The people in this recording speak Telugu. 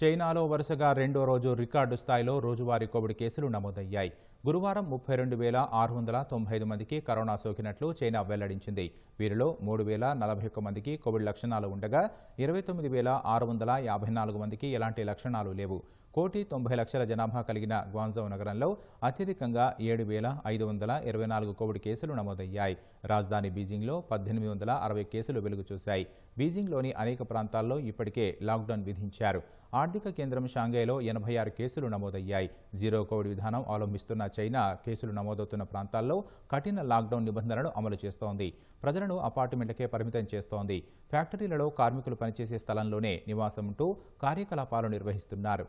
చైనాలో వరుసగా రెండో రోజు రికార్డు స్థాయిలో రోజువారీ కోవిడ్ కేసులు నమోదయ్యాయి గురువారం ముప్పై రెండు వేల ఆరు వందల తొంభై ఐదు మందికి కరోనా సోకినట్లు చైనా వెల్లడించింది వీరిలో మూడు వేల నలభై ఒక్క మందికి కోవిడ్ లక్షణాలు ఉండగా ఇరవై తొమ్మిది వేల ఆరు వందల యాభై నాలుగు మందికి ఎలాంటి లక్షణాలు లేవు కోటి తొంభై లక్షల జనాభా కలిగిన గ్వాంజౌ నగరంలో అత్యధికంగా ఏడు వేల ఐదు వందల ఇరవై నాలుగు కోవిడ్ కేసులు నమోదయ్యాయి రాజధాని బీజింగ్లో పద్దెనిమిది వందల అరవై కేసులు వెలుగు చూశాయి బీజింగ్లోని అనేక ప్రాంతాల్లో ఇప్పటికే లాక్డౌన్ విధించారు ఆర్థిక కేంద్రం షాంఘైలో ఎనభై ఆరు కేసులు నమోదయ్యాయి జీరో కోవిడ్ విధానం అవలంబిస్తున్న చైనా కేసులు నమోదవుతున్న ప్రాంతాల్లో కఠిన లాక్డౌన్ నిబంధనలను అమలు చేస్తోంది ప్రజలను అపార్ట్మెంట్లకే పరిమితం చేస్తోంది ఫ్యాక్టరీలలో కార్మికులు పనిచేసే స్థలంలోనే నివాసం ఉంటూ కార్యకలాపాలు నిర్వహిస్తున్నారు